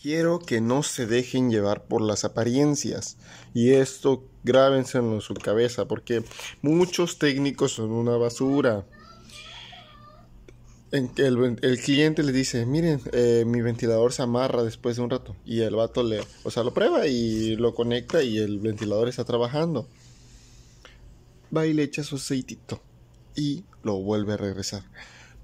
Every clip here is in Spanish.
Quiero que no se dejen llevar por las apariencias. Y esto grábense en su cabeza, porque muchos técnicos son una basura. En que el, cliente le dice, miren, eh, mi ventilador se amarra después de un rato. Y el vato le, o sea, lo prueba y lo conecta y el ventilador está trabajando. Va y le echa su aceitito y lo vuelve a regresar.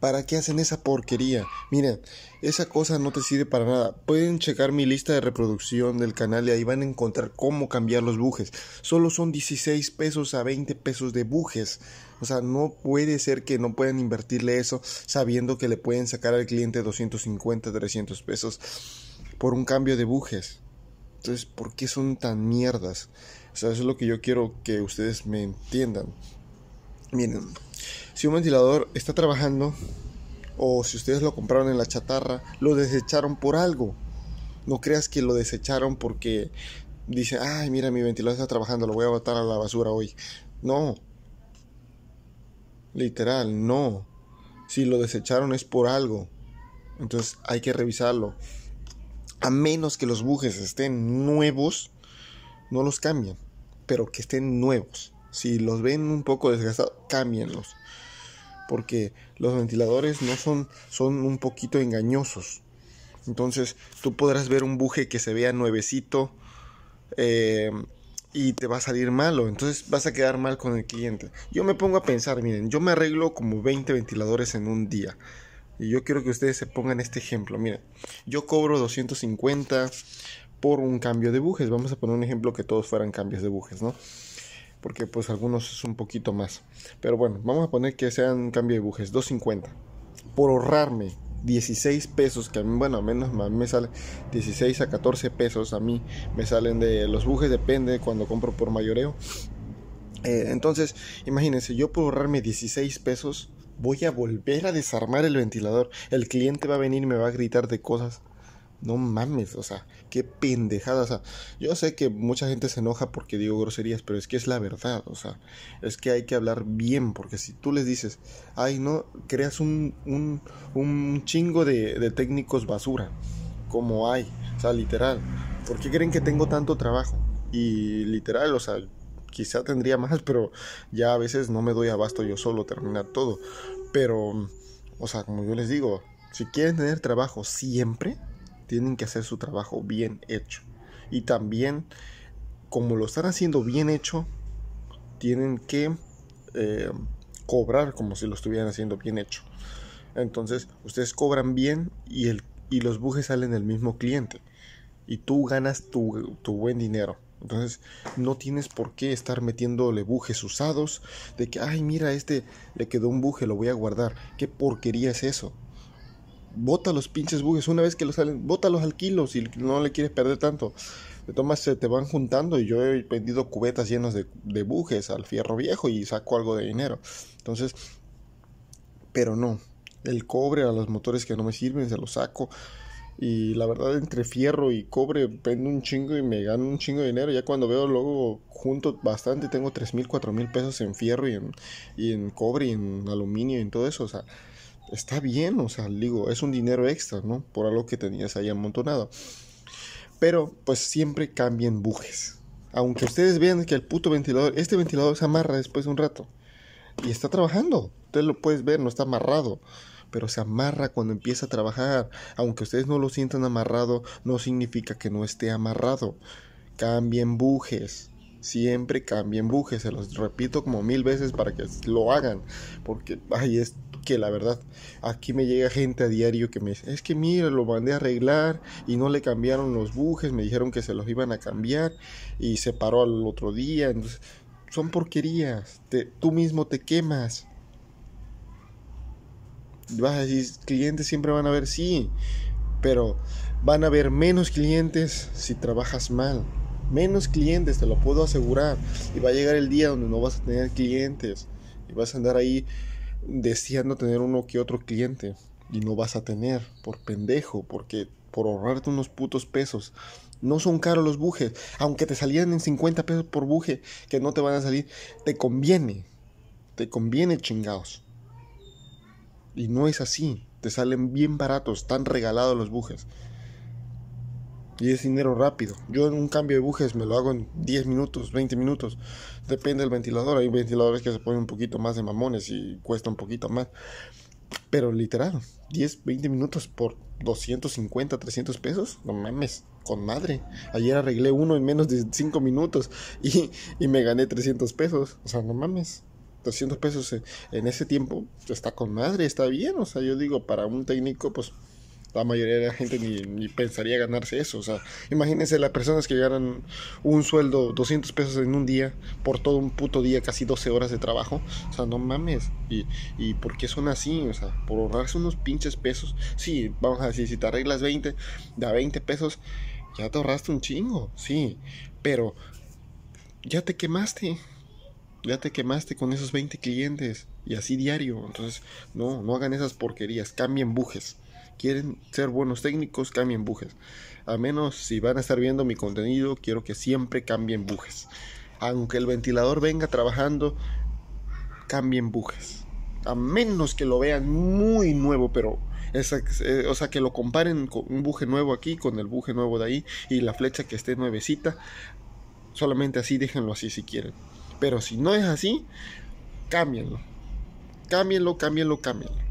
¿Para qué hacen esa porquería? Miren, esa cosa no te sirve para nada. Pueden checar mi lista de reproducción del canal y ahí van a encontrar cómo cambiar los bujes. Solo son 16 pesos a 20 pesos de bujes. O sea, no puede ser que no puedan invertirle eso sabiendo que le pueden sacar al cliente 250, 300 pesos por un cambio de bujes. Entonces, ¿por qué son tan mierdas? O sea, eso es lo que yo quiero que ustedes me entiendan. Miren, si un ventilador está trabajando o si ustedes lo compraron en la chatarra, lo desecharon por algo. No creas que lo desecharon porque dice, ay, mira, mi ventilador está trabajando, lo voy a botar a la basura hoy. No. Literal, no. Si lo desecharon es por algo. Entonces hay que revisarlo. A menos que los bujes estén nuevos, no los cambien. Pero que estén nuevos. Si los ven un poco desgastados, cámbienlos porque los ventiladores no son, son un poquito engañosos. Entonces tú podrás ver un buje que se vea nuevecito eh, y te va a salir malo. Entonces vas a quedar mal con el cliente. Yo me pongo a pensar, miren, yo me arreglo como 20 ventiladores en un día. Y yo quiero que ustedes se pongan este ejemplo. Miren, yo cobro 250 por un cambio de bujes. Vamos a poner un ejemplo que todos fueran cambios de bujes, ¿no? porque pues algunos es un poquito más. Pero bueno, vamos a poner que sean cambio de bujes, 2.50. Por ahorrarme 16 pesos, que a mí, bueno, menos mí me sale 16 a 14 pesos a mí me salen de los bujes, depende cuando compro por mayoreo. Eh, entonces, imagínense, yo por ahorrarme 16 pesos voy a volver a desarmar el ventilador. El cliente va a venir y me va a gritar de cosas no mames, o sea, qué pendejada. O sea, yo sé que mucha gente se enoja porque digo groserías, pero es que es la verdad, o sea, es que hay que hablar bien, porque si tú les dices, ay, no, creas un, chingo de, de técnicos basura, como hay, o sea, literal. ¿Por qué creen que tengo tanto trabajo? Y literal, o sea, quizá tendría más, pero ya a veces no me doy abasto yo solo terminar todo. Pero, o sea, como yo les digo, si quieren tener trabajo siempre, tienen que hacer su trabajo bien hecho. Y también, como lo están haciendo bien hecho, tienen que eh, cobrar como si lo estuvieran haciendo bien hecho. Entonces, ustedes cobran bien y, el, y los bujes salen del mismo cliente. Y tú ganas tu, tu buen dinero. Entonces, no tienes por qué estar metiéndole bujes usados de que, ay, mira, este le quedó un buje, lo voy a guardar. ¿Qué porquería es eso? bota los pinches bujes, una vez que los salen, bota los alquilos, si no le quieres perder tanto. De tomas se te van juntando y yo he vendido cubetas llenas de, bujes al fierro viejo y saco algo de dinero. Entonces, pero no, el cobre a los motores que no me sirven se los saco. Y la verdad, entre fierro y cobre vendo un chingo y me gano un chingo de dinero. Ya cuando veo luego junto bastante, tengo tres mil, cuatro mil pesos en fierro y en, y en cobre y en aluminio y en todo eso. O sea, está bien, o sea, digo, es un dinero extra, ¿no? Por algo que tenías ahí amontonado. Pero pues siempre cambien bujes. Aunque ustedes vean que el puto ventilador, este ventilador se amarra después de un rato. Y está trabajando. Ustedes lo puedes ver, no está amarrado. Pero se amarra cuando empieza a trabajar. Aunque ustedes no lo sientan amarrado, no significa que no esté amarrado. Cambien bujes siempre cambien bujes. Se los repito como mil veces para que lo hagan. Porque ahí es que la verdad, aquí me llega gente a diario que me dice, es que mira, lo mandé a arreglar y no le cambiaron los bujes, me dijeron que se los iban a cambiar y se paró al otro día. Entonces, son porquerías, te, tú mismo te quemas. Vas a decir, clientes siempre van a ver, sí, pero van a haber menos clientes si trabajas mal. Menos clientes, te lo puedo asegurar. Y va a llegar el día donde no vas a tener clientes. Y vas a andar ahí deseando tener uno que otro cliente y no vas a tener por pendejo, porque por ahorrarte unos putos pesos. No son caros los bujes, aunque te salieran en 50 pesos por buje, que no te van a salir, te conviene. Te conviene, chingados. Y no es así, te salen bien baratos, están regalados los bujes y es dinero rápido. Yo en un cambio de bujes me lo hago en 10 minutos, 20 minutos. Depende del ventilador. Hay ventiladores que se ponen un poquito más de mamones y cuesta un poquito más. Pero literal, 10, 20 minutos por 250, 300 pesos. No mames, con madre. Ayer arreglé uno en menos de 5 minutos y, me gané 300 pesos. O sea, no mames. 200 pesos en ese tiempo está con madre, está bien. O sea, yo digo, para un técnico, pues la mayoría de la gente ni, pensaría ganarse eso. O sea, imagínense las personas que ganan un sueldo 200 pesos en un día, por todo un puto día, casi 12 horas de trabajo. O sea, no mames. ¿Y, y por qué son así? O sea, por ahorrarse unos pinches pesos. Sí, vamos a decir, si te arreglas 20, da 20 pesos, ya te ahorraste un chingo. Sí, pero ya te quemaste. Ya te quemaste con esos 20 clientes y así diario. Entonces, no, no hagan esas porquerías, cambien bujes quieren ser buenos técnicos, cambien bujes. A menos si van a estar viendo mi contenido, quiero que siempre cambien bujes. Aunque el ventilador venga trabajando, cambien bujes. A menos que lo vean muy nuevo, pero eh, o sea, que lo comparen con un buje nuevo aquí con el buje nuevo de ahí y la flecha que esté nuevecita. Solamente así, déjenlo así si quieren. Pero si no es así, cámbienlo. Cámbienlo, cámbienlo, cámbienlo.